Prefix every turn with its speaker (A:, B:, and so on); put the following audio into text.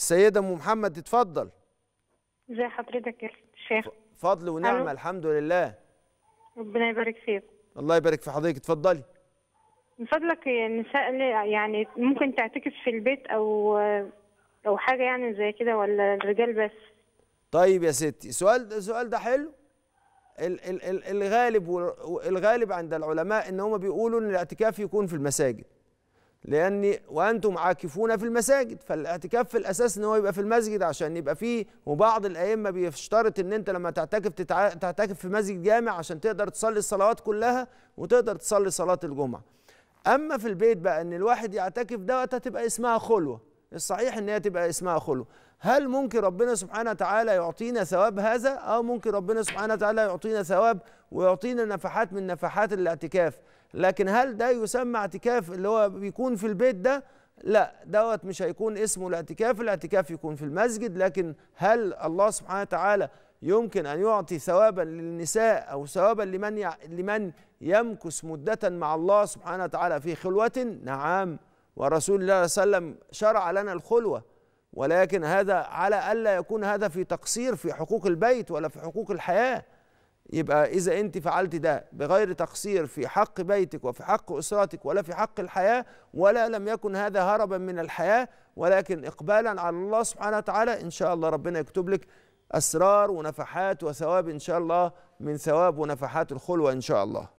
A: السيدة أم محمد تتفضل ازي حضرتك يا شيخ فضل ونعمة ألو. الحمد لله
B: ربنا يبارك فيك
A: الله يبارك في حضرتك اتفضلي
B: من فضلك نسأل يعني ممكن تعتكف في البيت أو أو حاجة يعني زي كده ولا الرجال بس
A: طيب يا ستي سؤال ده سؤال ده حلو ال ال ال الغالب الغالب عند العلماء ان هم بيقولوا ان الاعتكاف يكون في المساجد لأن وأنتم عاكفون في المساجد فالاعتكاف في الأساس إن هو يبقى في المسجد عشان يبقى فيه وبعض الأئمة بيشترط إن أنت لما تعتكف تعتكف في مسجد جامع عشان تقدر تصلي الصلوات كلها وتقدر تصلي صلاة الجمعة أما في البيت بقى إن الواحد يعتكف ده هتبقى اسمها خلوة الصحيح ان هي تبقى اسمها خلو هل ممكن ربنا سبحانه وتعالى يعطينا ثواب هذا او ممكن ربنا سبحانه وتعالى يعطينا ثواب ويعطينا نفحات من نفحات الاعتكاف لكن هل ده يسمى اعتكاف اللي هو بيكون في البيت ده لا دوت مش هيكون اسمه الاعتكاف الاعتكاف يكون في المسجد لكن هل الله سبحانه وتعالى يمكن ان يعطي ثوابا للنساء او ثوابا لمن لمن يمكث مده مع الله سبحانه وتعالى في خلوه نعم ورسول الله صلى الله عليه وسلم شرع لنا الخلوة ولكن هذا على ألا يكون هذا في تقصير في حقوق البيت ولا في حقوق الحياة يبقى إذا أنت فعلت ده بغير تقصير في حق بيتك وفي حق أسرتك ولا في حق الحياة ولا لم يكن هذا هربا من الحياة ولكن إقبالا على الله سبحانه وتعالى إن شاء الله ربنا يكتب لك أسرار ونفحات وثواب إن شاء الله من ثواب ونفحات الخلوة إن شاء الله